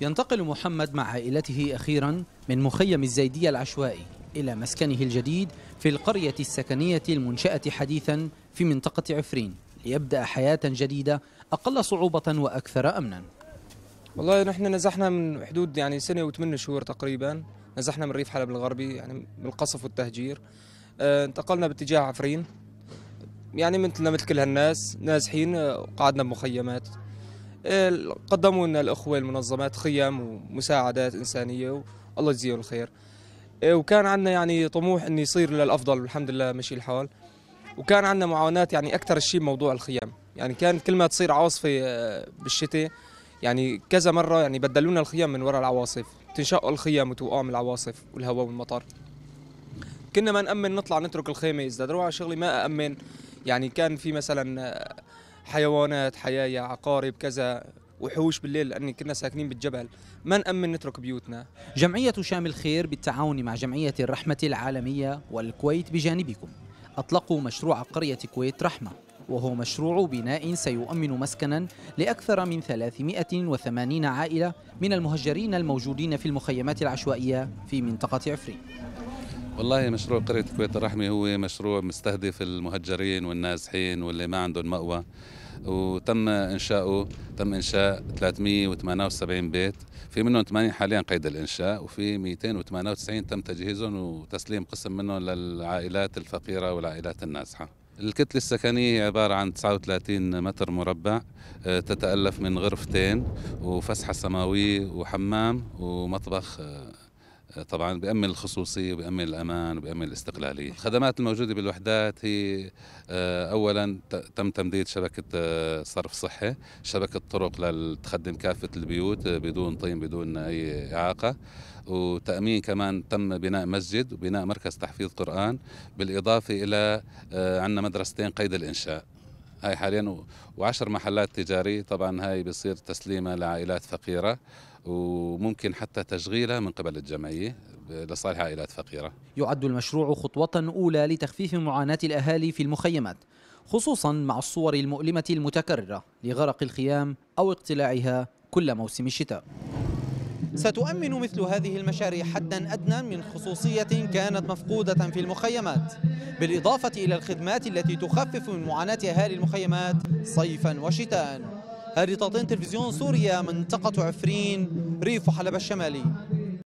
ينتقل محمد مع عائلته أخيرا من مخيم الزيدية العشوائي إلى مسكنه الجديد في القرية السكنية المنشأة حديثا في منطقة عفرين ليبدأ حياة جديدة أقل صعوبة وأكثر أمنا والله نحن نزحنا من حدود يعني سنه وثمان شهور تقريبا نزحنا من ريف حلب الغربي يعني من القصف والتهجير اه انتقلنا باتجاه عفرين يعني مثلنا مثل كل هالناس نازحين وقعدنا آه، بمخيمات قدموا لنا الأخوة المنظمات خيام ومساعدات إنسانية والله يجزيهم الخير إيه، وكان عندنا يعني طموح انه يصير للأفضل والحمد لله مشي الحال وكان عندنا معاونات يعني أكثر شيء بموضوع الخيام يعني كان كل ما تصير عاصفة آه، بالشتاء يعني كذا مرة يعني بدلونا الخيام من وراء العواصف تنشق الخيام وتوقع من العواصف والهواء والمطر كنا ما نأمن نطلع نترك الخيمة إذا دروع شغلي ما أأمن يعني كان في مثلا آه، حيوانات حيايا عقارب كذا وحوش بالليل لأن كنا ساكنين بالجبل ما نأمن نترك بيوتنا جمعية شام الخير بالتعاون مع جمعية الرحمة العالمية والكويت بجانبكم أطلقوا مشروع قرية كويت رحمة وهو مشروع بناء سيؤمن مسكنا لأكثر من 380 عائلة من المهجرين الموجودين في المخيمات العشوائية في منطقة عفرين والله مشروع قرية الكويت الرحمي هو مشروع مستهدف المهجرين والنازحين واللي ما عندهم مأوى وتم انشاؤه تم انشاء 378 بيت في منهم 80 حاليا قيد الانشاء وفي 298 تم تجهيزهم وتسليم قسم منهم للعائلات الفقيره والعائلات النازحه الكتلة السكنية هي عبارة عن 39 متر مربع آه، تتألف من غرفتين وفسحة سماوية وحمام ومطبخ آه، طبعا بيأمن الخصوصية وبيأمن الأمان وبيأمن الاستقلالية الخدمات الموجودة بالوحدات هي آه، أولا تم تمديد شبكة آه، صرف صحي شبكة طرق لتخدم كافة البيوت آه، بدون طين بدون أي إعاقة وتأمين كمان تم بناء مسجد وبناء مركز تحفيظ قرآن بالإضافة إلى عندنا مدرستين قيد الإنشاء هاي حاليا وعشر محلات تجارية طبعا هاي بصير تسليمها لعائلات فقيرة وممكن حتى تشغيلها من قبل الجمعية لصالح عائلات فقيرة يعد المشروع خطوة أولى لتخفيف معاناة الأهالي في المخيمات خصوصا مع الصور المؤلمة المتكررة لغرق الخيام أو اقتلاعها كل موسم الشتاء ستؤمن مثل هذه المشاريع حدا أدنى من خصوصية كانت مفقودة في المخيمات بالإضافة إلى الخدمات التي تخفف من معاناة أهالي المخيمات صيفا وشتاء هذه تلفزيون سوريا منطقة عفرين ريف حلب الشمالي